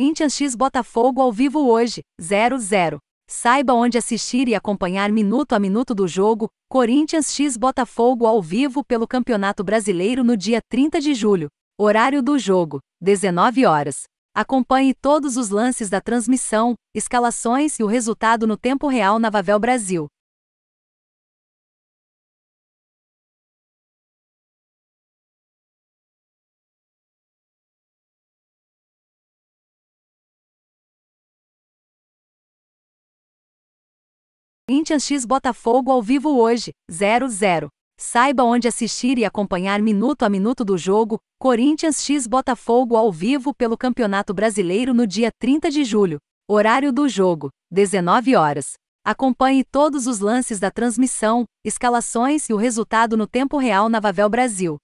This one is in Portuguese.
Indian X Botafogo ao vivo hoje, 0-0. Saiba onde assistir e acompanhar minuto a minuto do jogo, Corinthians X Botafogo ao vivo pelo Campeonato Brasileiro no dia 30 de julho. Horário do jogo, 19 horas. Acompanhe todos os lances da transmissão, escalações e o resultado no tempo real na Vavel Brasil. Indian X Botafogo ao vivo hoje, 0-0. Saiba onde assistir e acompanhar minuto a minuto do jogo, Corinthians X Botafogo ao vivo pelo Campeonato Brasileiro no dia 30 de julho. Horário do jogo, 19 horas. Acompanhe todos os lances da transmissão, escalações e o resultado no tempo real na Vavel Brasil.